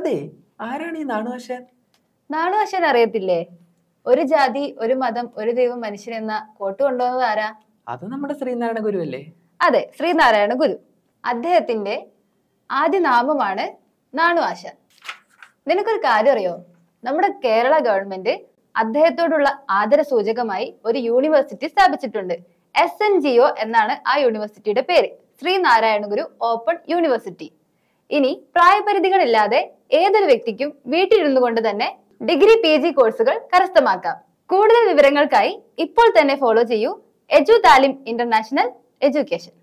അതെ ആരാണ് ഈ നാണുവാശാൻ നാണുവാശാൻ അറിയത്തില്ലേ ഒരു ജാതി ഒരു മതം ഒരു ദൈവം മനുഷ്യൻ എന്ന കോട്ടു കൊണ്ടുവന്നത് ആരാ അത് നമ്മുടെ ശ്രീനാരായണ ഗുരു അല്ലേ അതെ ശ്രീനാരായണ ഗുരു അദ്ദേഹത്തിന്റെ ആദ്യ നാമമാണ് നാണുവാശൻ നിനക്കൊരു കാര്യം അറിയോ നമ്മുടെ കേരള ഗവൺമെന്റ് അദ്ദേഹത്തോടുള്ള ആദര സൂചകമായി ഒരു യൂണിവേഴ്സിറ്റി സ്ഥാപിച്ചിട്ടുണ്ട് എസ് എൻ ജി ഒ എന്നാണ് ആ യൂണിവേഴ്സിറ്റിയുടെ പേര് ശ്രീനാരായണ ഗുരു ഓപ്പൺ യൂണിവേഴ്സിറ്റി ഇനി പ്രായപരിധികളില്ലാതെ ഏതൊരു വ്യക്തിക്കും വീട്ടിലിരുന്നു കൊണ്ട് തന്നെ ഡിഗ്രി പി ജി കോഴ്സുകൾ കരസ്ഥമാക്കാം കൂടുതൽ വിവരങ്ങൾക്കായി ഇപ്പോൾ തന്നെ ഫോളോ ചെയ്യൂ എജു താലിം ഇന്റർനാഷണൽ എഡ്യൂക്കേഷൻ